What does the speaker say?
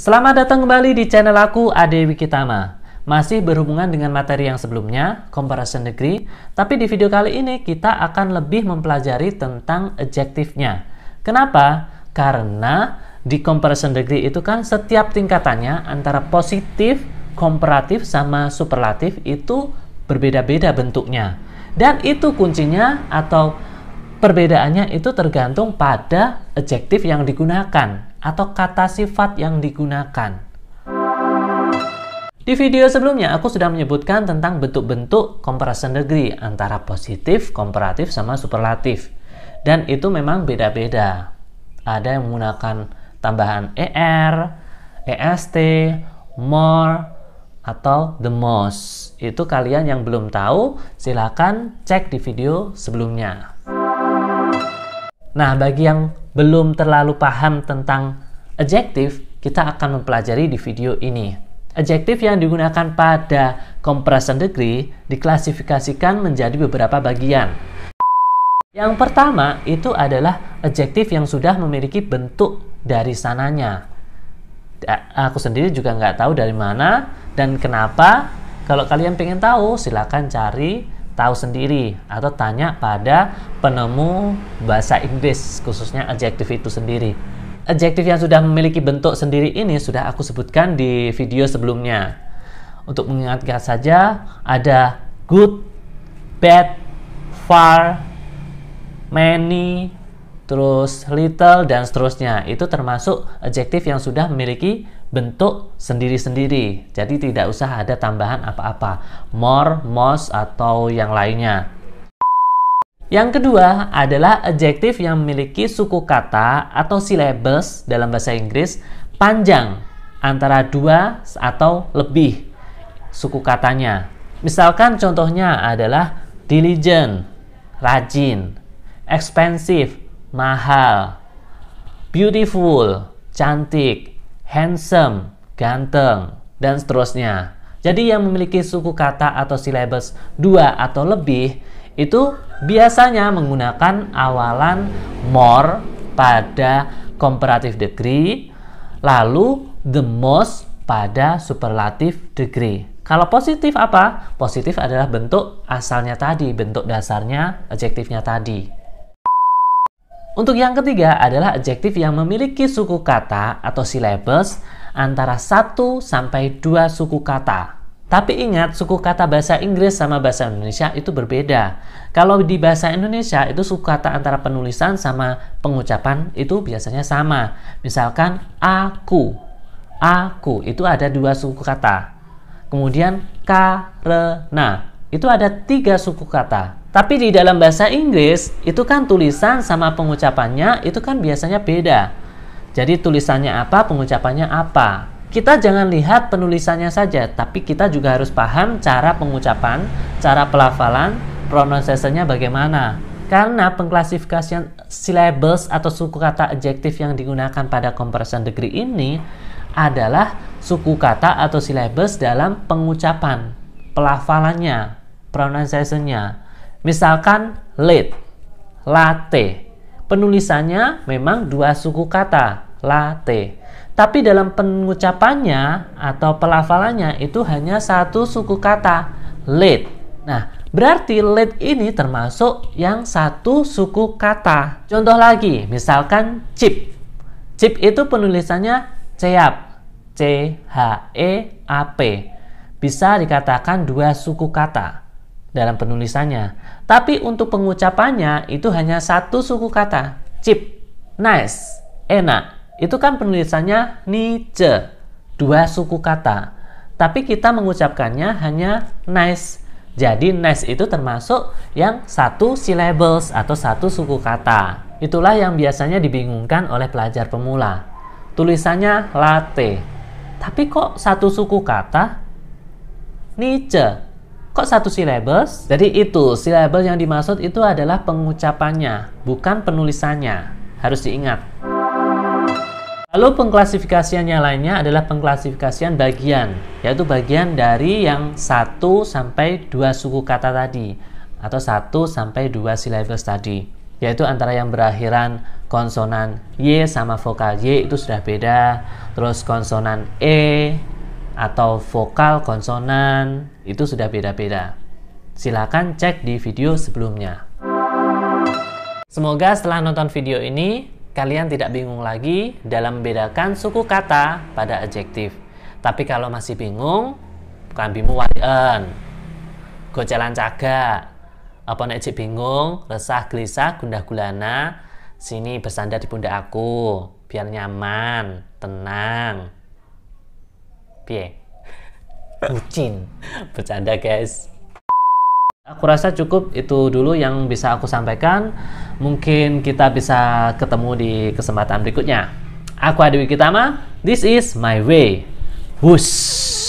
Selamat datang kembali di channel aku Ade Wikitama. Masih berhubungan dengan materi yang sebelumnya, comparison degree, tapi di video kali ini kita akan lebih mempelajari tentang adjektifnya. Kenapa? Karena di comparison degree itu kan setiap tingkatannya antara positif, komparatif, sama superlatif itu berbeda-beda bentuknya. Dan itu kuncinya atau perbedaannya itu tergantung pada adjektif yang digunakan atau kata sifat yang digunakan. Di video sebelumnya, aku sudah menyebutkan tentang bentuk-bentuk comparison degree antara positif, komparatif, sama superlatif. Dan itu memang beda-beda. Ada yang menggunakan tambahan ER, EST, more, atau the most. Itu kalian yang belum tahu, silahkan cek di video sebelumnya. Nah, bagi yang belum terlalu paham tentang adjective, kita akan mempelajari di video ini. Adjective yang digunakan pada compression degree diklasifikasikan menjadi beberapa bagian. Yang pertama itu adalah adjektif yang sudah memiliki bentuk dari sananya. Aku sendiri juga nggak tahu dari mana dan kenapa. Kalau kalian pengen tahu, silahkan cari tahu sendiri atau tanya pada penemu bahasa Inggris khususnya adjektif itu sendiri. Adjektif yang sudah memiliki bentuk sendiri ini sudah aku sebutkan di video sebelumnya. Untuk mengingatkan saja ada good, bad, far, many, terus little dan seterusnya. Itu termasuk adjektif yang sudah memiliki bentuk sendiri-sendiri. Jadi tidak usah ada tambahan apa-apa. More, most, atau yang lainnya. Yang kedua adalah adjektif yang memiliki suku kata atau syllables dalam bahasa Inggris panjang antara dua atau lebih suku katanya. Misalkan contohnya adalah diligent, rajin, expensive, mahal, beautiful, cantik, handsome, ganteng, dan seterusnya. Jadi yang memiliki suku kata atau silabus dua atau lebih itu biasanya menggunakan awalan more pada comparative degree, lalu the most pada superlative degree. Kalau positif apa? Positif adalah bentuk asalnya tadi, bentuk dasarnya, adjektifnya tadi. Untuk yang ketiga adalah adjektif yang memiliki suku kata atau syllables antara 1 sampai 2 suku kata. Tapi ingat, suku kata bahasa Inggris sama bahasa Indonesia itu berbeda. Kalau di bahasa Indonesia itu suku kata antara penulisan sama pengucapan itu biasanya sama. Misalkan aku. Aku itu ada dua suku kata. Kemudian karena itu ada tiga suku kata. Tapi di dalam bahasa Inggris, itu kan tulisan sama pengucapannya itu kan biasanya beda. Jadi tulisannya apa, pengucapannya apa. Kita jangan lihat penulisannya saja, tapi kita juga harus paham cara pengucapan, cara pelafalan, pronunciation-nya bagaimana. Karena pengklasifikasian syllables atau suku kata adjektif yang digunakan pada comparison degree ini adalah suku kata atau syllables dalam pengucapan, pelafalannya, pronunciation-nya. Misalkan late, latte. Penulisannya memang dua suku kata, latte. Tapi dalam pengucapannya atau pelafalannya itu hanya satu suku kata, late. Nah, Berarti late ini termasuk yang satu suku kata. Contoh lagi, misalkan chip. Chip itu penulisannya ceap. C H E A P. Bisa dikatakan dua suku kata dalam penulisannya. Tapi untuk pengucapannya itu hanya satu suku kata, chip, nice, enak. Itu kan penulisannya nice, dua suku kata. Tapi kita mengucapkannya hanya nice. Jadi nice itu termasuk yang satu syllables atau satu suku kata. Itulah yang biasanya dibingungkan oleh pelajar pemula. Tulisannya latte. Tapi kok satu suku kata? Nice Kok satu syllables? Jadi itu, syllabus yang dimaksud itu adalah pengucapannya, bukan penulisannya. Harus diingat. Lalu pengklasifikasian yang lainnya adalah pengklasifikasian bagian, yaitu bagian dari yang satu sampai dua suku kata tadi atau satu sampai 2 syllables tadi, yaitu antara yang berakhiran konsonan Y sama vokal Y itu sudah beda, terus konsonan E atau vokal konsonan itu sudah beda-beda. Silakan cek di video sebelumnya. Semoga setelah nonton video ini kalian tidak bingung lagi dalam membedakan suku kata pada adjektif. Tapi kalau masih bingung, kambimu Go jalan caga. Apa nek bingung, resah gelisah gundah gulana, sini bersandar di pundak aku biar nyaman, tenang. Pie. bucin bercanda guys aku rasa cukup itu dulu yang bisa aku sampaikan mungkin kita bisa ketemu di kesempatan berikutnya aku Adi Wikitama this is my way Wush.